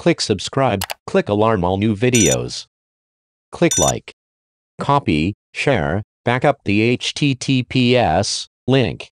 Click subscribe, click alarm all new videos. Click like. Copy, share, backup the HTTPS link.